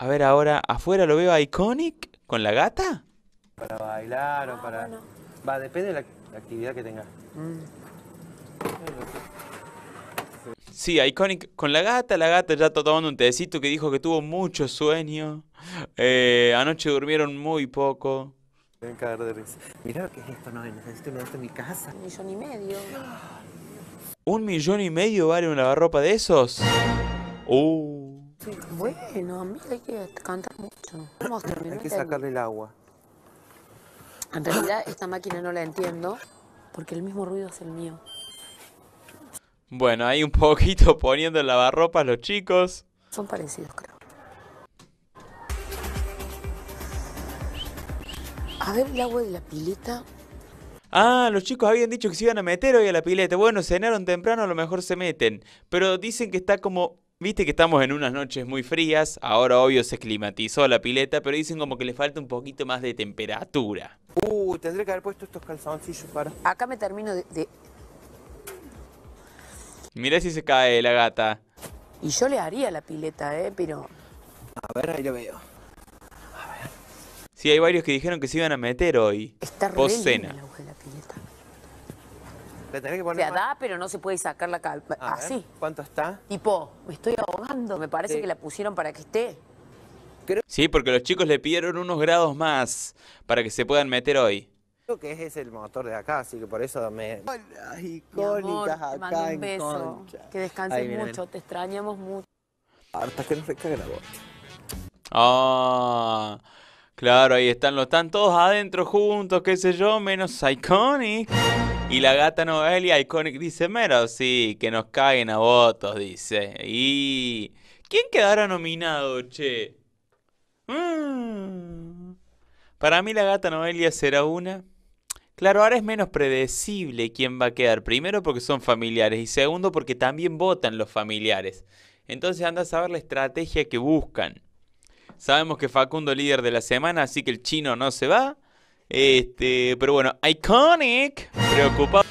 A ver ahora, afuera lo veo a Iconic con la gata. Para bailar o ah, para... Va, depende de la, actividad que tenga. Sí, Iconic con la gata, la gata ya está tomando un tecito que dijo que tuvo mucho sueño. Eh, anoche durmieron muy poco. es esto? No, necesito mi casa. Un millón y medio. ¿Un millón y medio vale una lavarropa de esos? ¡Uh! Bueno, a mí hay que cantar mucho. Vamos, hay que sacarle el agua. En realidad esta máquina no la entiendo porque el mismo ruido es el mío. Bueno, ahí un poquito poniendo el lavarropas los chicos. Son parecidos, creo. A ver el agua de la pileta. Ah, los chicos habían dicho que se iban a meter hoy a la pileta. Bueno, cenaron temprano, a lo mejor se meten. Pero dicen que está como Viste que estamos en unas noches muy frías, ahora obvio se climatizó la pileta, pero dicen como que le falta un poquito más de temperatura. Uh, tendré que haber puesto estos calzoncillos para... Acá me termino de... Mirá si se cae la gata. Y yo le haría la pileta, ¿eh? Pero... A ver, ahí lo veo. A ver. Sí, hay varios que dijeron que se iban a meter hoy. Está cena. Le que poner. da, pero no se puede sacar la calpa Así. ¿Cuánto está? Tipo, me estoy ahogando. Me parece que la pusieron para que esté. Sí, porque los chicos le pidieron unos grados más para que se puedan meter hoy. Creo que ese es el motor de acá, así que por eso me... Hola, te un beso. Que descanses mucho, te extrañamos mucho. Hasta que la Ah, claro, ahí están, lo están todos adentro juntos, qué sé yo, menos Iconic. Y la gata Noelia Iconic dice, mero sí, que nos caguen a votos, dice. Y... ¿Quién quedará nominado, che? Mm. Para mí la gata Noelia será una... Claro, ahora es menos predecible quién va a quedar. Primero porque son familiares y segundo porque también votan los familiares. Entonces andas a saber la estrategia que buscan. Sabemos que Facundo líder de la semana, así que el chino no se va. Este, pero bueno, Iconic preocupado.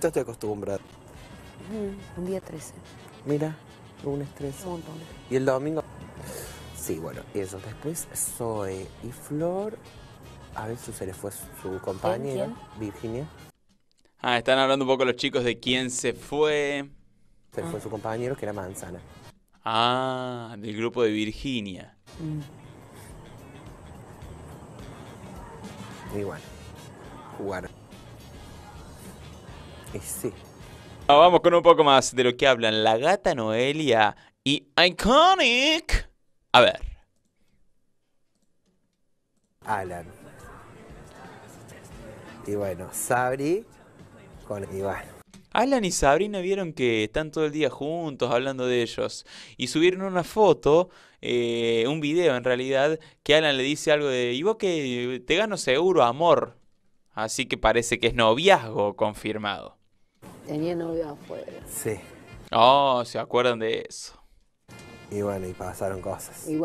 estoy acostumbrado. Mm, un día 13. Mira, un estrés. Un montón. Y el domingo. Sí, bueno, y eso. Después Zoe y Flor. A ver si se le fue su compañero, Virginia. Ah, están hablando un poco los chicos de quién se fue. Se fue ah. su compañero, que era Manzana. Ah, del grupo de Virginia. Igual mm. Y Vamos con un poco más de lo que hablan la gata Noelia y Iconic. A ver. Alan. Y bueno, Sabri con Iván. Alan y Sabri Sabrina vieron que están todo el día juntos hablando de ellos y subieron una foto, eh, un video en realidad, que Alan le dice algo de, y vos que te gano seguro amor. Así que parece que es noviazgo confirmado. Tenía novio afuera. Sí. Oh, se acuerdan de eso. Y bueno, y pasaron cosas. Y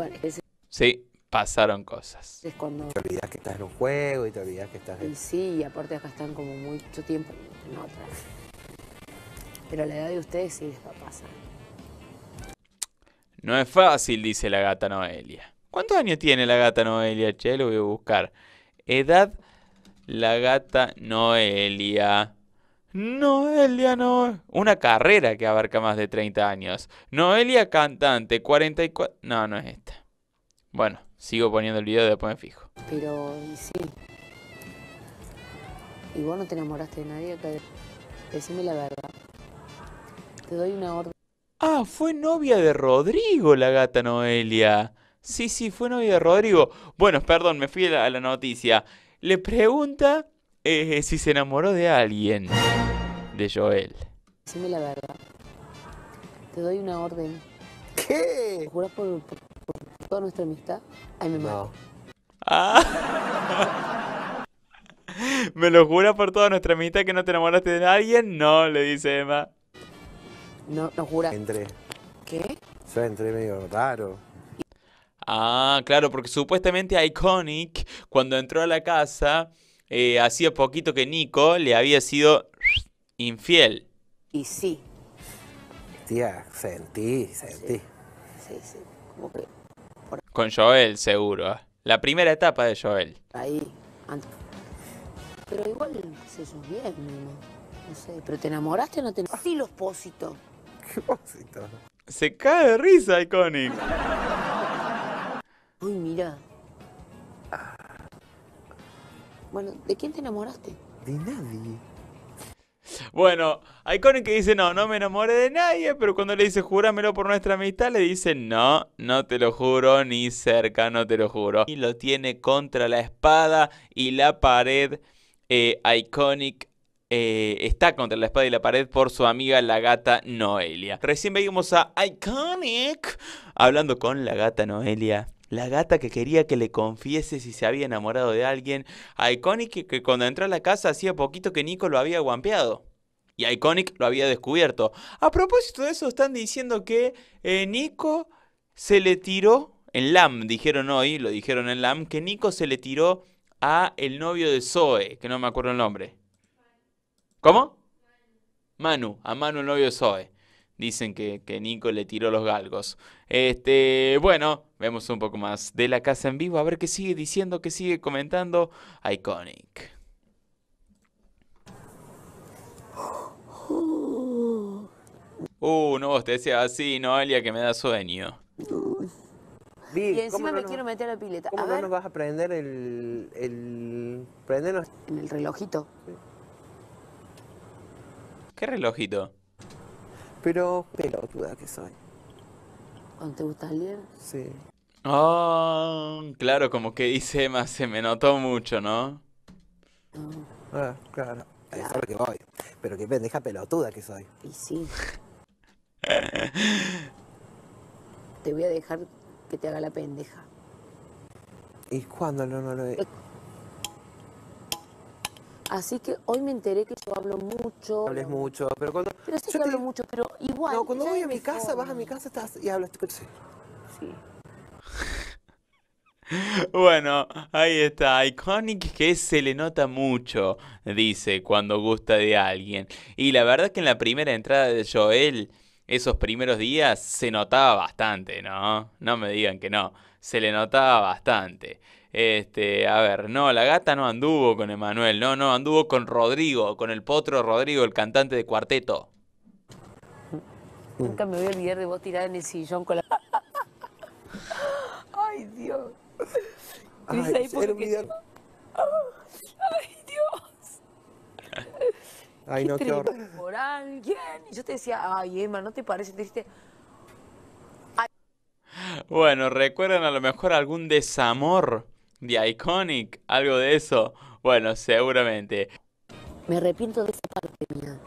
Sí, pasaron cosas. es cuando... Te olvidas que estás en un juego y te olvidas que estás... Y sí, y aparte acá están como mucho tiempo en otra. Pero la edad de ustedes sí les va a pasar. No es fácil, dice la gata Noelia. ¿Cuántos años tiene la gata Noelia? Che, lo voy a buscar. Edad la gata Noelia. Noelia no... Una carrera que abarca más de 30 años. Noelia cantante, 44... No, no es esta. Bueno, sigo poniendo el video, después me fijo. Pero, y sí. Y vos no te enamoraste de nadie acá. Decime la verdad. Te doy una orden. Ah, fue novia de Rodrigo la gata Noelia. Sí, sí, fue novia de Rodrigo. Bueno, perdón, me fui a la, a la noticia. Le pregunta eh, si se enamoró de alguien de Joel. Dime la verdad. Te doy una orden. ¿Qué? ¿Me lo por, por toda nuestra amistad? Ay, me mato. No. Ah. ¿Me lo juras por toda nuestra amistad que no te enamoraste de nadie? No, le dice Emma. No, no jura. Entré. ¿Qué? Yo entré medio raro. Ah, claro, porque supuestamente Iconic, cuando entró a la casa, eh, hacía poquito que Nico le había sido Infiel. Y sí. Tía, sentí, sentí. Sí, sí, como que... Con Joel, seguro. ¿eh? La primera etapa de Joel. Ahí, antes. Pero igual se sos bien, ¿no? no sé, ¿pero te enamoraste o no te enamoraste? Sí, los pósitos. ¿Qué pósitos? Se cae de risa, Iconic. Uy, mira. Bueno, ¿de quién te enamoraste? De nadie. Bueno, Iconic que dice, no, no me enamoré de nadie, pero cuando le dice, júramelo por nuestra amistad, le dice, no, no te lo juro, ni cerca, no te lo juro. Y lo tiene contra la espada y la pared. Eh, Iconic eh, está contra la espada y la pared por su amiga la gata Noelia. Recién veíamos a Iconic hablando con la gata Noelia. La gata que quería que le confiese si se había enamorado de alguien. Iconic que, que cuando entró a la casa hacía poquito que Nico lo había guampeado. Iconic lo había descubierto. A propósito de eso, están diciendo que eh, Nico se le tiró, en LAM dijeron hoy, lo dijeron en LAM, que Nico se le tiró a el novio de Zoe, que no me acuerdo el nombre. ¿Cómo? Manu, a Manu el novio de Zoe. Dicen que, que Nico le tiró los galgos. Este, bueno, vemos un poco más de la casa en vivo, a ver qué sigue diciendo, qué sigue comentando Iconic. Uh, no vos te decías así, ah, Noelia, que me da sueño. y encima me quiero meter a la pileta. ¿Cómo a no nos vas a prender el... el prendernos? En el relojito. ¿Qué relojito? Pero pelotuda que soy. ¿Cuándo te gusta leer? Sí. Oh, claro, como que dice Emma, se me notó mucho, ¿no? Ah, ah claro. Pero que voy. Pero qué pendeja pelotuda que soy. Y sí. Te voy a dejar que te haga la pendeja. ¿Y cuándo no, no lo he... Así que hoy me enteré que yo hablo mucho. Hables mucho, pero cuando. Pero yo hablo mucho, pero igual. No, cuando voy a mi casa, vas a mi casa y hablas. Sí. sí. Bueno, ahí está. Iconic que se le nota mucho, dice, cuando gusta de alguien. Y la verdad que en la primera entrada de Joel esos primeros días se notaba bastante, ¿no? No me digan que no, se le notaba bastante. Este, a ver, no, la gata no anduvo con Emanuel, no, no, anduvo con Rodrigo, con el potro Rodrigo, el cantante de cuarteto. Nunca me voy a olvidar de vos tirada en el sillón con la. Ay, Dios. Ay, no, alguien. Y yo te decía, ay, Emma, ¿no te parece triste? Bueno, recuerdan a lo mejor algún desamor de Iconic, algo de eso. Bueno, seguramente. Me arrepiento de esa parte mía,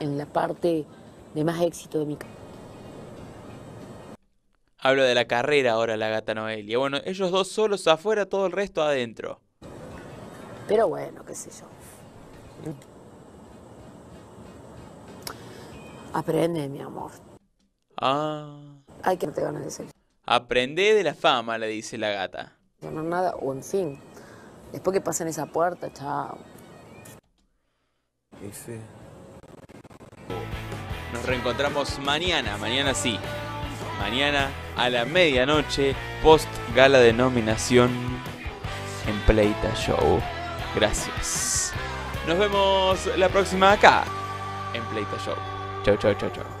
en la parte de más éxito de mi Hablo de la carrera ahora, la gata Noelia. Bueno, ellos dos solos afuera, todo el resto adentro. Pero bueno, qué sé yo. Aprende, mi amor. Ah. Ay, que no te van a decir. Aprende de la fama, le dice la gata. No, nada, o en fin. Después que pasen esa puerta, chao. Ese. Nos reencontramos mañana, mañana sí. Mañana a la medianoche, post gala de nominación en Pleita Show. Gracias. Nos vemos la próxima acá en Pleita Show. Chao, chao, chao, chao.